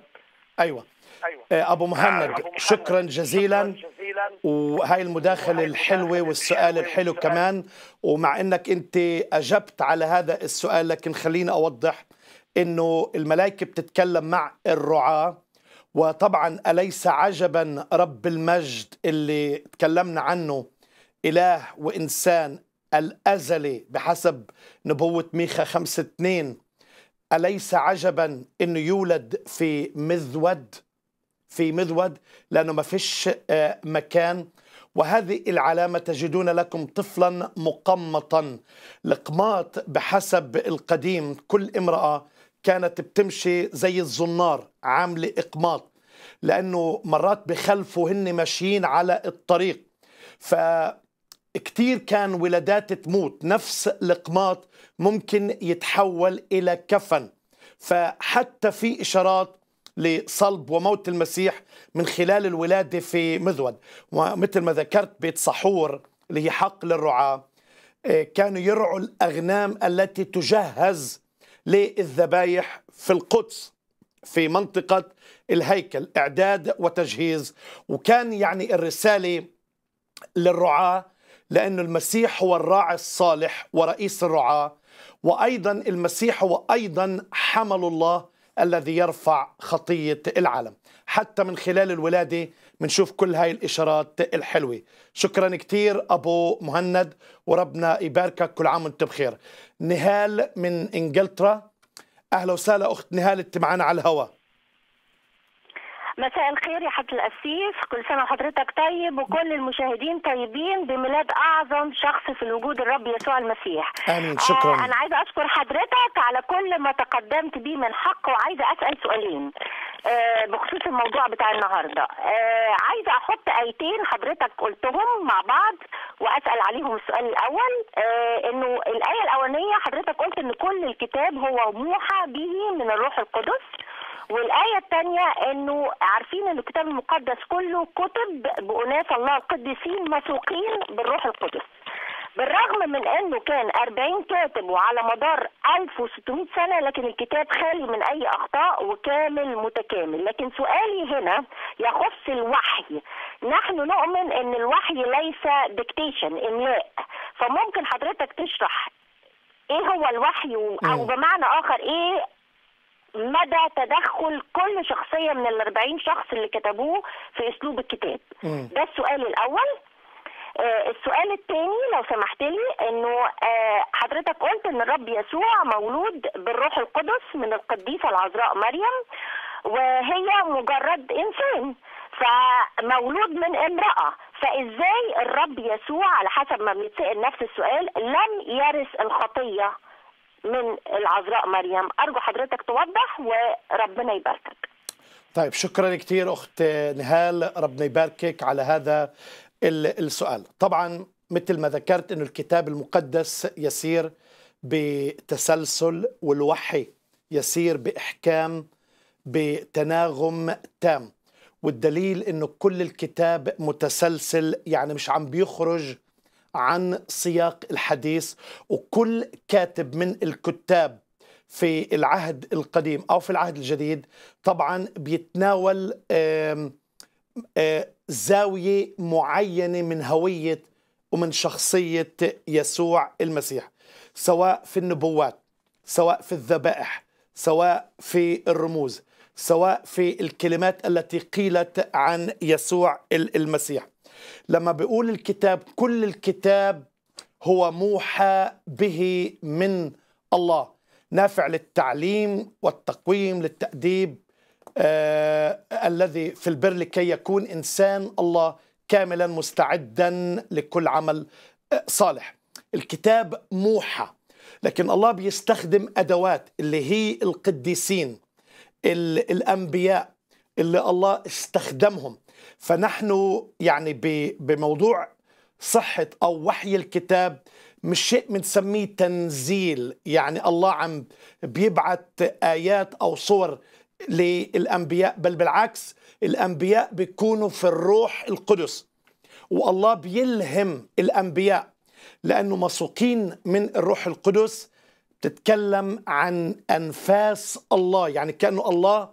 ايوه أيوة. آه، أبو, محمد. أبو محمد شكرا جزيلا, جزيلا. وهاي المداخلة الحلوة والسؤال الحلو كمان ومع أنك أنت أجبت على هذا السؤال لكن خليني أوضح أنه الملائكة بتتكلم مع الرعاة وطبعا أليس عجبا رب المجد اللي تكلمنا عنه إله وإنسان الأزلي بحسب نبوة ميخا خمسة اتنين أليس عجبا أنه يولد في مذود في مذود لأنه ما فيش آه، مكان وهذه العلامة تجدون لكم طفلا مقمطا لقماط بحسب القديم كل امرأة كانت بتمشي زي الزنار عامله اقماط لانه مرات بخلفوا هن ماشيين على الطريق ف كتير كان ولادات تموت نفس القماط ممكن يتحول إلى كفن فحتى في إشارات لصلب وموت المسيح من خلال الولادة في مذود ومثل ما ذكرت بيت صحور اللي هي حق للرعاة آه، كانوا يرعوا الأغنام التي تجهز للذبايح في القدس في منطقة الهيكل إعداد وتجهيز وكان يعني الرسالة للرعاة لأن المسيح هو الراعي الصالح ورئيس الرعاة وأيضا المسيح هو أيضا حمل الله الذي يرفع خطية العالم حتى من خلال الولادة بنشوف كل هاي الإشارات الحلوة شكرا كتير أبو مهند وربنا يباركك كل عام وانت بخير نهال من إنجلترا أهلا وسهلا أخت نهال انت معنا على الهواء مساء الخير يا حضرة الأسيس كل سنة وحضرتك طيب وكل المشاهدين طيبين بميلاد أعظم شخص في الوجود الرب يسوع المسيح آمين شكرا آه أنا عايزة أشكر حضرتك على كل ما تقدمت بيه من حق وعايزة أسأل سؤالين آه، بخصوص الموضوع بتاع النهارده آه، عايزه احط ايتين حضرتك قلتهم مع بعض واسال عليهم السؤال الاول آه، انه الايه الاولانيه حضرتك قلت ان كل الكتاب هو موحى به من الروح القدس والآية الثانية إنه عارفين إن الكتاب المقدس كله كتب بأناس الله القديسين مسوقين بالروح القدس. بالرغم من انه كان 40 كاتب وعلى مدار 1600 سنه لكن الكتاب خالي من اي اخطاء وكامل متكامل لكن سؤالي هنا يخص الوحي نحن نؤمن ان الوحي ليس ديكتيشن املاء فممكن حضرتك تشرح ايه هو الوحي او بمعنى اخر ايه مدى تدخل كل شخصيه من ال 40 شخص اللي كتبوه في اسلوب الكتاب ده السؤال الاول آه، السؤال الثاني لو سمحت لي انه آه، حضرتك قلت ان الرب يسوع مولود بالروح القدس من القديسه العذراء مريم وهي مجرد انسان فمولود من امرأة فإزاي الرب يسوع على حسب ما بنتسأل نفس السؤال لم يرث الخطية من العذراء مريم أرجو حضرتك توضح وربنا يباركك طيب شكرا كثير أخت نهال ربنا يباركك على هذا السؤال طبعا مثل ما ذكرت أن الكتاب المقدس يسير بتسلسل والوحي يسير بإحكام بتناغم تام والدليل أنه كل الكتاب متسلسل يعني مش عم بيخرج عن سياق الحديث وكل كاتب من الكتاب في العهد القديم او في العهد الجديد طبعا بيتناول زاوية معينة من هوية ومن شخصية يسوع المسيح سواء في النبوات سواء في الذبائح سواء في الرموز سواء في الكلمات التي قيلت عن يسوع المسيح لما بيقول الكتاب كل الكتاب هو موحى به من الله نافع للتعليم والتقويم للتأديب آه، الذي في البر لكي يكون انسان الله كاملا مستعدا لكل عمل آه، صالح الكتاب موحى لكن الله بيستخدم ادوات اللي هي القديسين الانبياء اللي الله استخدمهم فنحن يعني بموضوع صحة أو وحي الكتاب مش شيء بنسميه تنزيل يعني الله عم بيبعت آيات أو صور للأنبياء بل بالعكس الأنبياء بيكونوا في الروح القدس والله بيلهم الأنبياء لأنه مسوقين من الروح القدس بتتكلم عن أنفاس الله يعني كأنه الله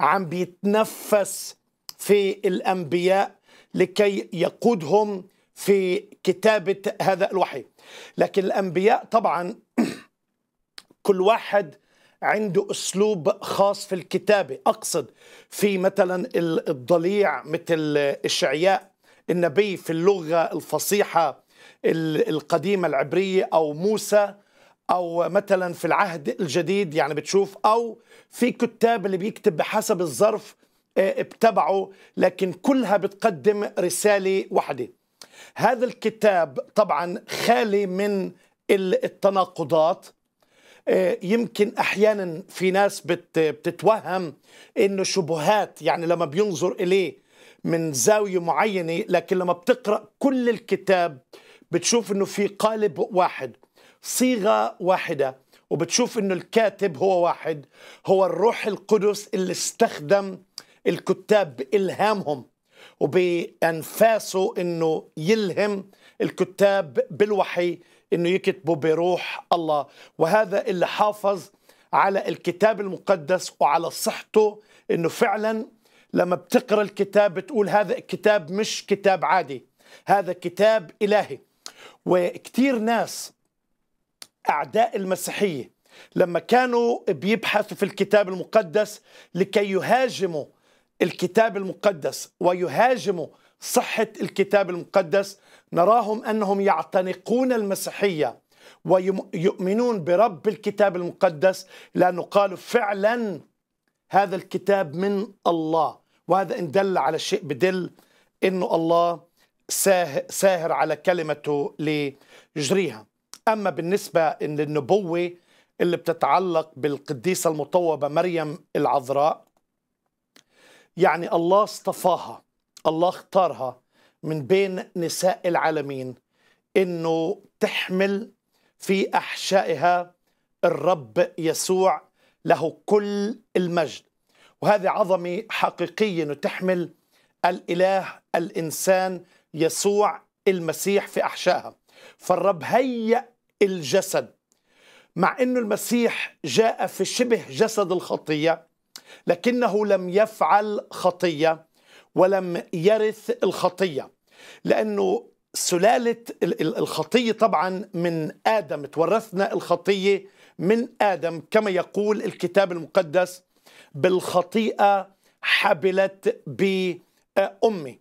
عم بيتنفس في الأنبياء لكي يقودهم في كتابة هذا الوحي لكن الأنبياء طبعا كل واحد عنده اسلوب خاص في الكتابه اقصد في مثلا الضليع مثل اشعياء النبي في اللغه الفصيحه القديمه العبريه او موسى او مثلا في العهد الجديد يعني بتشوف او في كتاب اللي بيكتب بحسب الظرف آه، ابتبعه لكن كلها بتقدم رساله واحده هذا الكتاب طبعا خالي من التناقضات آه، يمكن احيانا في ناس بتتوهم انه شبهات يعني لما بينظر اليه من زاويه معينه لكن لما بتقرا كل الكتاب بتشوف انه في قالب واحد صيغه واحده وبتشوف انه الكاتب هو واحد هو الروح القدس اللي استخدم الكتاب بإلهامهم وبأنفاسه أنه يلهم الكتاب بالوحي انه يكتبوا بروح الله وهذا اللي حافظ على الكتاب المقدس وعلى صحته انه فعلا لما بتقرا الكتاب بتقول هذا الكتاب مش كتاب عادي هذا كتاب الهي وكثير ناس اعداء المسيحيه لما كانوا بيبحثوا في الكتاب المقدس لكي يهاجموا الكتاب المقدس ويهاجموا صحة الكتاب المقدس نراهم أنهم يعتنقون المسيحية ويؤمنون برب الكتاب المقدس لأنه قالوا فعلا هذا الكتاب من الله وهذا إن دل على شيء بدل أنه الله ساهر على كلمته ليجريها أما بالنسبة للنبوة اللي بتتعلق بالقديسة المطوبة مريم العذراء يعني الله اصطفاها الله اختارها من بين نساء العالمين انه تحمل في احشائها الرب يسوع له كل المجد وهذه عظمه حقيقيه انه تحمل الاله الانسان يسوع المسيح في احشائها فالرب هيأ الجسد مع انه المسيح جاء في شبه جسد الخطيه لكنه لم يفعل خطيه ولم يرث الخطيه لانه سلاله الخطيه طبعا من ادم تورثنا الخطيه من ادم كما يقول الكتاب المقدس بالخطيئه حبلت بامي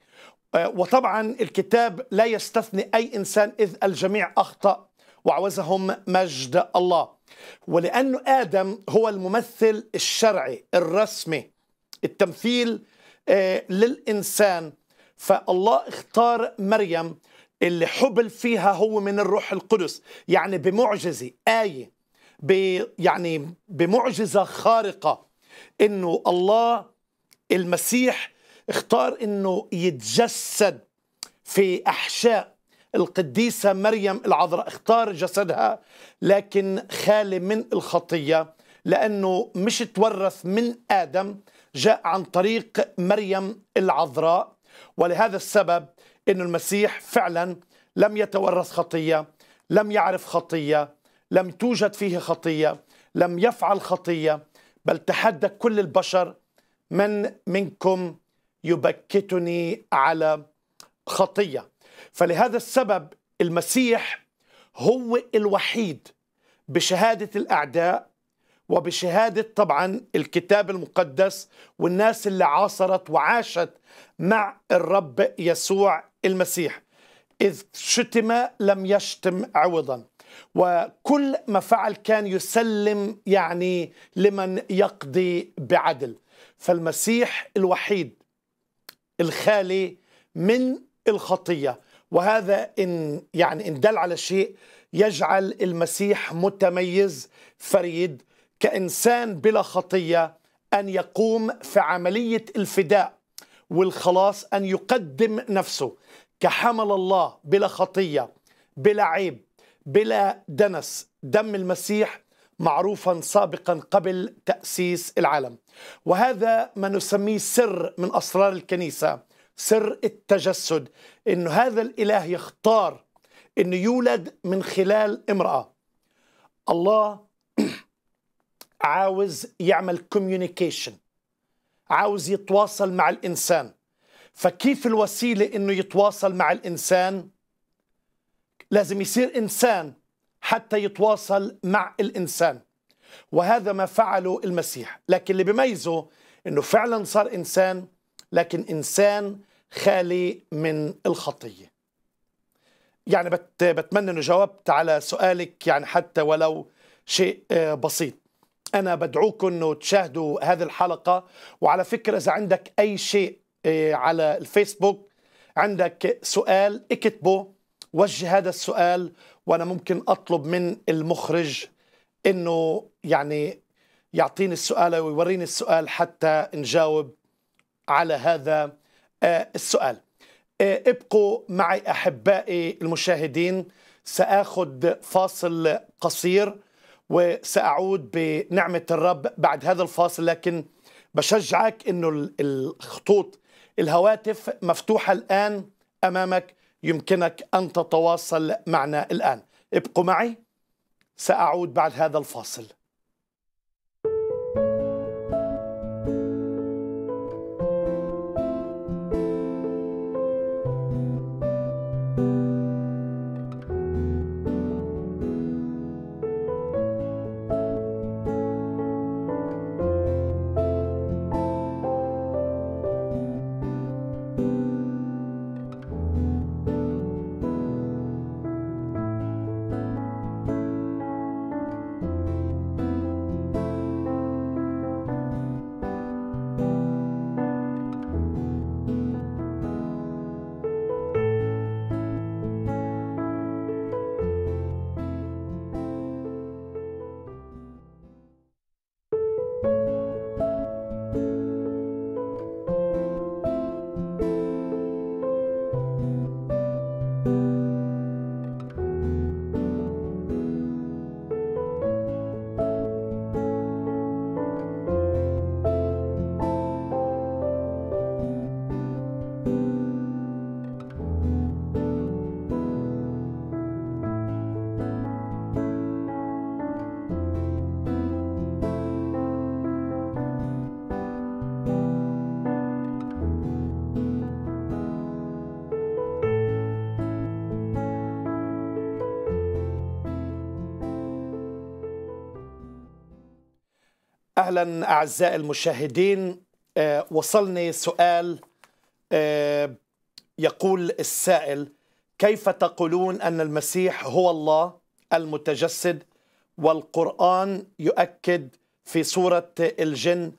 آه، وطبعا الكتاب لا يستثني اي انسان اذ الجميع اخطا وعوزهم مجد الله ولانه ادم هو الممثل الشرعي الرسمي التمثيل آه، للإنسان فالله اختار مريم اللي حبل فيها هو من الروح القدس يعني بمعجزة آية يعني بمعجزة خارقة إنه الله المسيح اختار إنه يتجسد في أحشاء القديسة مريم العذراء اختار جسدها لكن خالي من الخطية لأنه مش تورث من آدم جاء عن طريق مريم العذراء ولهذا السبب أن المسيح فعلا لم يتورث خطية لم يعرف خطية لم توجد فيه خطية لم يفعل خطية بل تحدى كل البشر من منكم يبكتني على خطية فلهذا السبب المسيح هو الوحيد بشهادة الأعداء وبشهادة طبعا الكتاب المقدس والناس اللي عاصرت وعاشت مع الرب يسوع المسيح إذ شتم لم يشتم عوضا وكل ما فعل كان يسلم يعني لمن يقضي بعدل فالمسيح الوحيد الخالي من الخطيه وهذا ان يعني ان دل على شيء يجعل المسيح متميز فريد كإنسان بلا خطية أن يقوم في عملية الفداء والخلاص أن يقدم نفسه كحمل الله بلا خطية بلا عيب بلا دنس دم المسيح معروفا سابقا قبل تأسيس العالم وهذا ما نسميه سر من أسرار الكنيسة سر التجسد أن هذا الإله يختار أن يولد من خلال امرأة الله عاوز يعمل كوميونيكيشن عاوز يتواصل مع الانسان فكيف الوسيله انه يتواصل مع الانسان لازم يصير انسان حتى يتواصل مع الانسان وهذا ما فعله المسيح لكن اللي بيميزه انه فعلا صار انسان لكن انسان خالي من الخطيه يعني بتمنى انه جاوبت على سؤالك يعني حتى ولو شيء آه، بسيط أنا بدعوكم أنه تشاهدوا هذه الحلقة وعلى فكرة إذا عندك أي شيء آه، على الفيسبوك عندك سؤال اكتبه وجه هذا السؤال وأنا ممكن أطلب من المخرج أنه يعني يعطيني السؤال ويوريني السؤال حتى نجاوب على هذا آه، السؤال آه، ابقوا معي أحبائي المشاهدين سأخذ فاصل قصير وسأعود بنعمة الرب بعد هذا الفاصل لكن بشجعك أنه الخطوط الهواتف مفتوحة الآن أمامك يمكنك أن تتواصل معنا الآن ابقوا معي سأعود بعد هذا الفاصل أهلا أعزائي المشاهدين آه، وصلني سؤال آه، يقول السائل كيف تقولون أن المسيح هو الله المتجسد والقرآن يؤكد في سورة الجن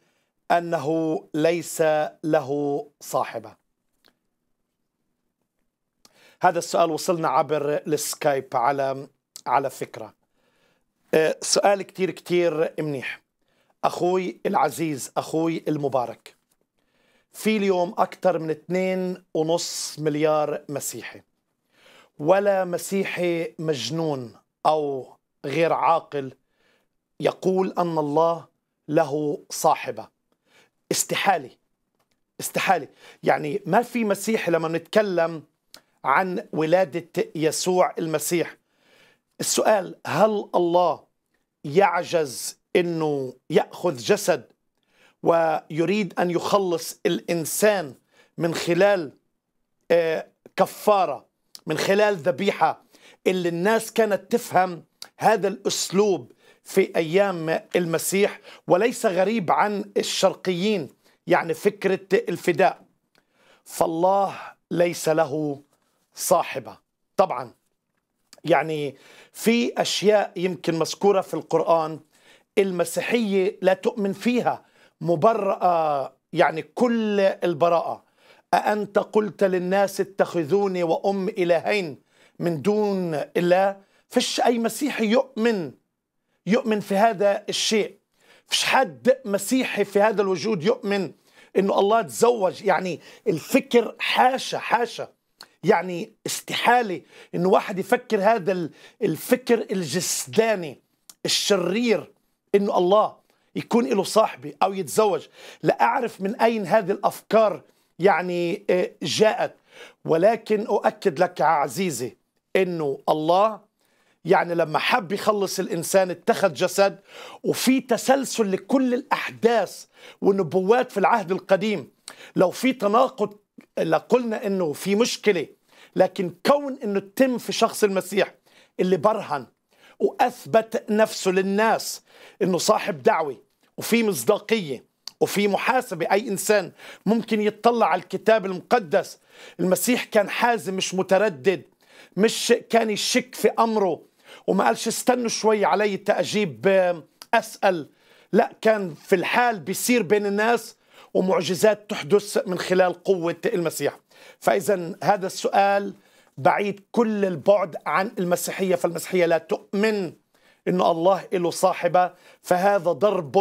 أنه ليس له صاحبة هذا السؤال وصلنا عبر السكايب على على فكرة آه، سؤال كتير كتير منيح أخوي العزيز أخوي المبارك في اليوم أكثر من ونص مليار مسيحي ولا مسيحي مجنون أو غير عاقل يقول أن الله له صاحبة استحالة استحالة يعني ما في مسيحي لما نتكلم عن ولادة يسوع المسيح السؤال هل الله يعجز انه ياخذ جسد ويريد ان يخلص الانسان من خلال آه، كفاره من خلال ذبيحه اللي الناس كانت تفهم هذا الاسلوب في ايام المسيح وليس غريب عن الشرقيين يعني فكره الفداء فالله ليس له صاحبه طبعا يعني في اشياء يمكن مذكوره في القران المسيحية لا تؤمن فيها مبرأة يعني كل البراءة أأنت قلت للناس اتخذوني وأم إلهين من دون الله فش أي مسيحي يؤمن يؤمن في هذا الشيء فيش حد مسيحي في هذا الوجود يؤمن انه الله تزوج يعني الفكر حاشا حاشا يعني استحاله انه واحد يفكر هذا الفكر الجسداني الشرير انه الله يكون له صاحبي او يتزوج لا اعرف من اين هذه الافكار يعني آه، جاءت ولكن اؤكد لك عزيزي انه الله يعني لما حب يخلص الانسان اتخذ جسد وفي تسلسل لكل الاحداث والنبوات في العهد القديم لو في تناقض لقلنا انه في مشكله لكن كون انه تم في شخص المسيح اللي برهن واثبت نفسه للناس انه صاحب دعوه وفي مصداقيه وفي محاسبه اي انسان ممكن يتطلع على الكتاب المقدس المسيح كان حازم مش متردد مش كان يشك في امره وما قالش استنوا شوي علي تأجيب اسال لا كان في الحال بيصير بين الناس ومعجزات تحدث من خلال قوه المسيح فاذا هذا السؤال بعيد كل البعد عن المسيحية فالمسيحية لا تؤمن أن الله له صاحبة فهذا ضرب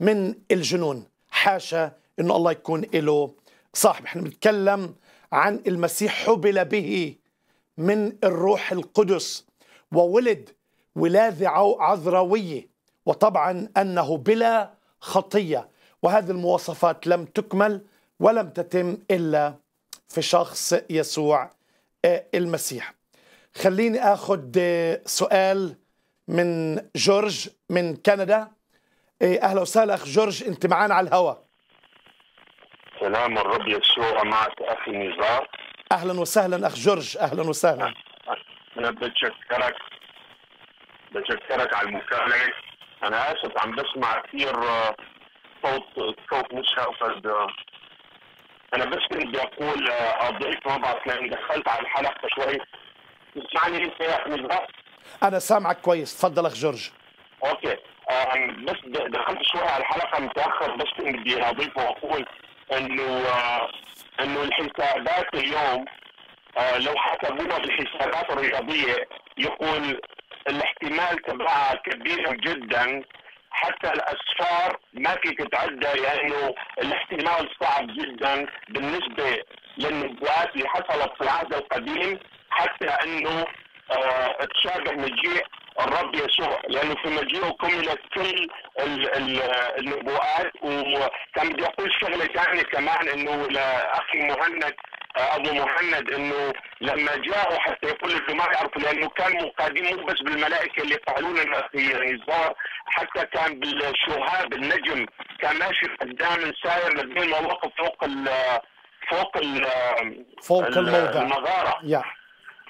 من الجنون حاشا أن الله يكون له صاحب احنا بنتكلم عن المسيح حبل به من الروح القدس وولد ولادة عذراوية وطبعا أنه بلا خطية وهذه المواصفات لم تكمل ولم تتم إلا في شخص يسوع آه، المسيح خليني اخذ آه، سؤال من جورج من كندا آه، اهلا وسهلا اخ جورج انت معانا على الهواء سلام الرب يسوع معك اخي نزار اهلا وسهلا اخ جورج اهلا وسهلا انا بتشكرك بتشكرك على المكالمه انا اسف عم بسمع كثير صوت صوت مش قد انا بس كنت بقول ما بعرف لاني دخلت على الحلقه شوي تسمعني انت يا احمد انا سامعك كويس تفضل اخ جورج اوكي آه، بس دخلت شوي على الحلقه متاخر بس كنت بدي اضيف واقول انه آه، انه الحسابات اليوم آه، لو حسبوها بالحسابات الرياضيه يقول الاحتمال تبعها كبير جدا حتى الاسفار ما في تتعدى لانه الاحتمال صعب جدا بالنسبه للنبوءات اللي حصلت في العهد القديم حتى انه آه تشابه مجيء الرب يسوع لانه في مجيئه كملت كل النبوءات وكان بدي اقول شغله ثانيه كمان انه لاخي مهند آه، ابو مهند انه لما جاءوا حتى يقول لك ما يعرفوا لانه كان مقادين بس بالملائكه اللي قالوا لنا في الزهر حتى كان بالشهاب النجم كان ماشي قدام ساير لدين وقف فوق الـ فوق الـ فوق الموقع المغاره yeah.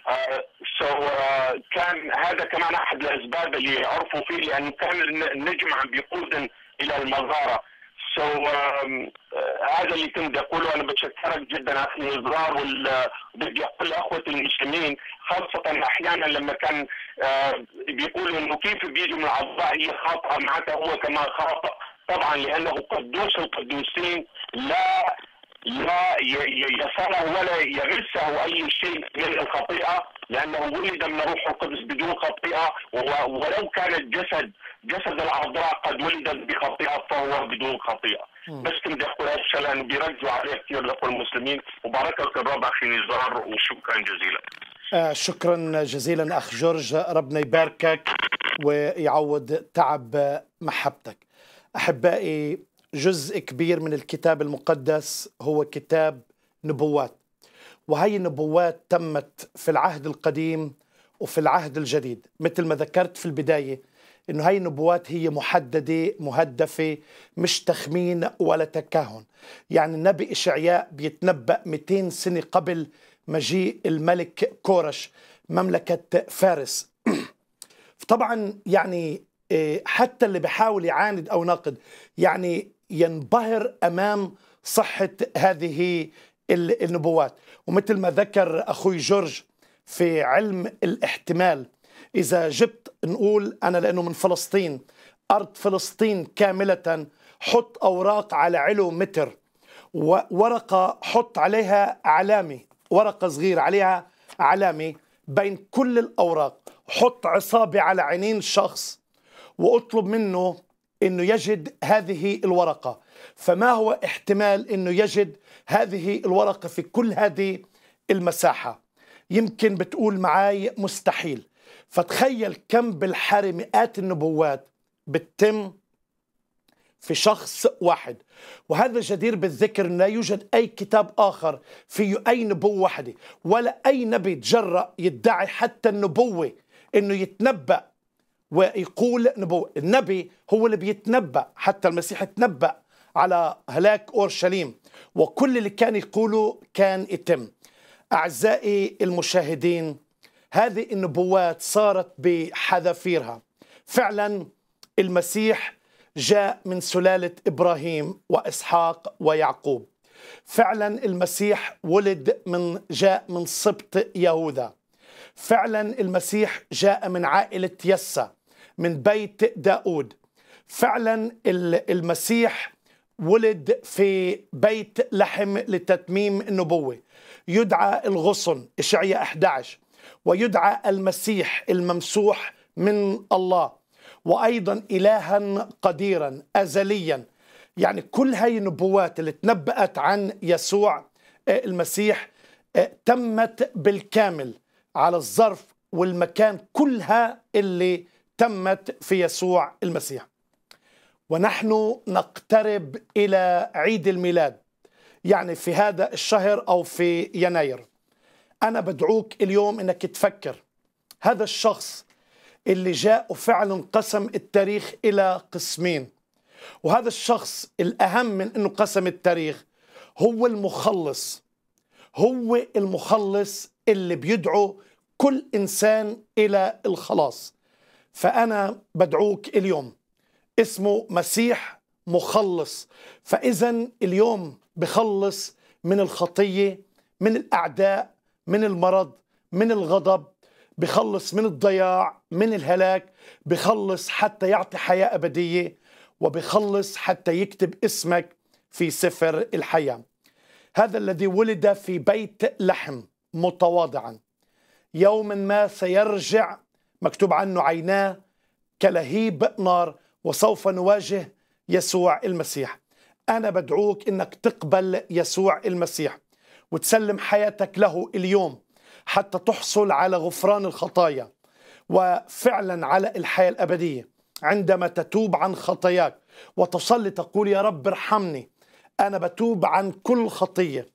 آه آه كان هذا كمان احد الاسباب اللي عرفوا فيه لانه كان النجم عم بيقودن الى المغاره سو um, uh, هذا اللي كنت اقوله انا بتشكرك جدا اخي الاصرار بدي اقول لاخوه المسلمين خاصه احيانا لما كان آه، بيقولوا انه كيف بيجوا من الاعضاء هي خاطئه معناتها هو كمان خاطئ طبعا لانه قدوس القدوسين لا لا يسره ولا يغسه اي شيء غير الخطيئه لانه ولد من روح القدس بدون خطيئه ولو كان الجسد جسد الاعضاء قد ولدت بخطيئه فهو بدون خطيئه. بس بدي اقول هالشيء لانه بيرجعوا عليه كثير لاخوة المسلمين لك الرب اخي نزار وشكرا جزيلا. آه، شكرا جزيلا اخ جورج ربنا يباركك ويعوض تعب محبتك. احبائي جزء كبير من الكتاب المقدس هو كتاب نبوات وهي النبوات تمت في العهد القديم وفي العهد الجديد مثل ما ذكرت في البداية أنه هاي النبوات هي محددة مهدفة مش تخمين ولا تكهن يعني النبي إشعياء بيتنبأ 200 سنة قبل مجيء الملك كورش مملكة فارس طبعا يعني إيه، حتى اللي بحاول يعاند أو ناقد يعني ينبهر امام صحه هذه النبوات ومثل ما ذكر اخوي جورج في علم الاحتمال اذا جبت نقول انا لانه من فلسطين ارض فلسطين كامله حط اوراق على علو متر وورقه حط عليها علامه ورقه صغيره عليها علامه بين كل الاوراق حط عصابه على عينين شخص واطلب منه انه يجد هذه الورقه فما هو احتمال انه يجد هذه الورقه في كل هذه المساحه يمكن بتقول معاي مستحيل فتخيل كم بالحري مئات النبوات بتتم في شخص واحد وهذا جدير بالذكر لا يوجد أي كتاب آخر فيه أي نبوة واحدة ولا أي نبي تجرأ يدعي حتى النبوة أنه يتنبأ ويقول نبو النبي هو اللي بيتنبأ حتى المسيح تنبأ على هلاك أورشليم وكل اللي كان يقوله كان يتم أعزائي المشاهدين هذه النبوات صارت بحذافيرها فعلا المسيح جاء من سلالة إبراهيم وإسحاق ويعقوب فعلا المسيح ولد من جاء من سبط يهوذا فعلا المسيح جاء من عائلة يسا من بيت داود فعلا المسيح ولد في بيت لحم لتتميم النبوة يدعى الغصن إشعية 11 ويدعى المسيح الممسوح من الله وأيضا إلها قديرا أزليا يعني كل هاي النبوات اللي تنبأت عن يسوع آه، المسيح آه، تمت بالكامل على الظرف والمكان كلها اللي تمت في يسوع المسيح ونحن نقترب الى عيد الميلاد يعني في هذا الشهر او في يناير انا بدعوك اليوم انك تفكر هذا الشخص اللي جاء وفعلا قسم التاريخ الى قسمين وهذا الشخص الاهم من انه قسم التاريخ هو المخلص هو المخلص اللي بيدعو كل انسان الى الخلاص فأنا بدعوك اليوم اسمه مسيح مخلص فإذا اليوم بخلص من الخطية من الأعداء من المرض من الغضب بخلص من الضياع من الهلاك بخلص حتى يعطي حياة أبدية وبخلص حتى يكتب اسمك في سفر الحياة هذا الذي ولد في بيت لحم متواضعا يوما ما سيرجع مكتوب عنه عيناه كلهيب نار وسوف نواجه يسوع المسيح أنا بدعوك إنك تقبل يسوع المسيح وتسلم حياتك له اليوم حتى تحصل على غفران الخطايا وفعلا على الحياة الأبدية عندما تتوب عن خطاياك وتصلي تقول يا رب ارحمني أنا بتوب عن كل خطية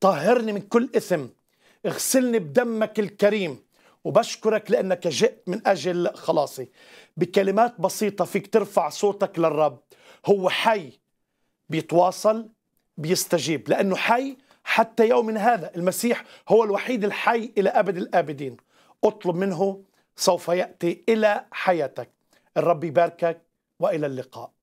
طهرني من كل إثم اغسلني بدمك الكريم وبشكرك لأنك جئت من أجل خلاصي بكلمات بسيطة فيك ترفع صوتك للرب هو حي بيتواصل بيستجيب لأنه حي حتى يوم هذا المسيح هو الوحيد الحي إلى أبد الآبدين اطلب منه سوف يأتي إلى حياتك الرب يباركك وإلى اللقاء